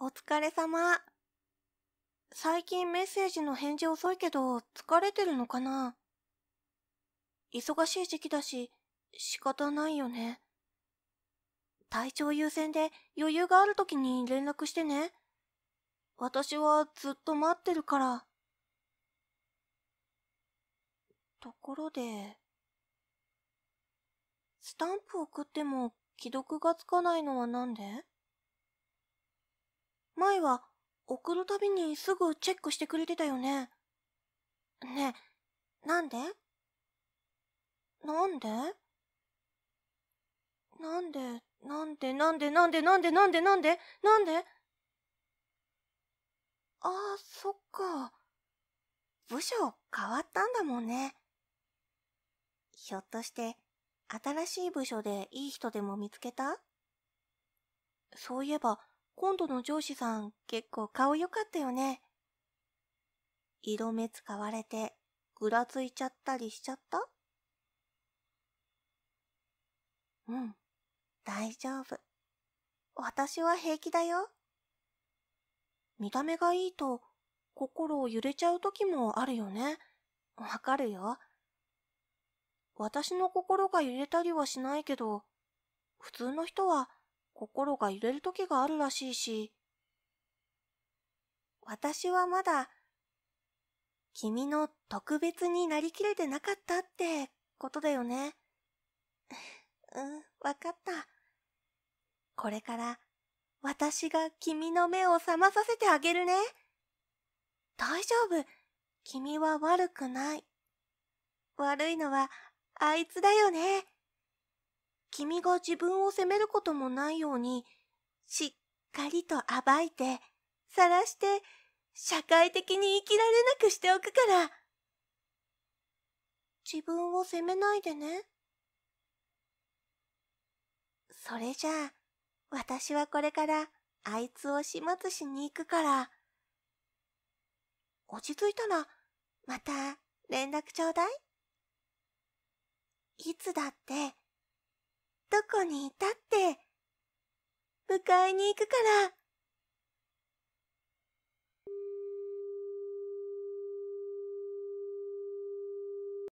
お疲れ様。最近メッセージの返事遅いけど、疲れてるのかな忙しい時期だし、仕方ないよね。体調優先で余裕がある時に連絡してね。私はずっと待ってるから。ところで、スタンプ送っても既読がつかないのはなんで前は送るたびにすぐチェックしてくれてたよね。ねえ、なんでなんでなんで、なんで、なんで、なんで、なんで、なんで、なんで、なんでああ、そっか。部署変わったんだもんね。ひょっとして、新しい部署でいい人でも見つけたそういえば、今度の上司さん結構顔良かったよね。色目使われてぐらついちゃったりしちゃったうん、大丈夫。私は平気だよ。見た目がいいと心を揺れちゃう時もあるよね。わかるよ。私の心が揺れたりはしないけど、普通の人は心が揺れる時があるらしいし、私はまだ、君の特別になりきれてなかったってことだよね。うん、わかった。これから、私が君の目を覚まさせてあげるね。大丈夫。君は悪くない。悪いのは、あいつだよね。君が自分を責めることもないように、しっかりと暴いて、晒して、社会的に生きられなくしておくから。自分を責めないでね。それじゃあ、私はこれからあいつを始末しに行くから。落ち着いたら、また連絡ちょうだい。いつだって、どこにいたって、迎えに行くから。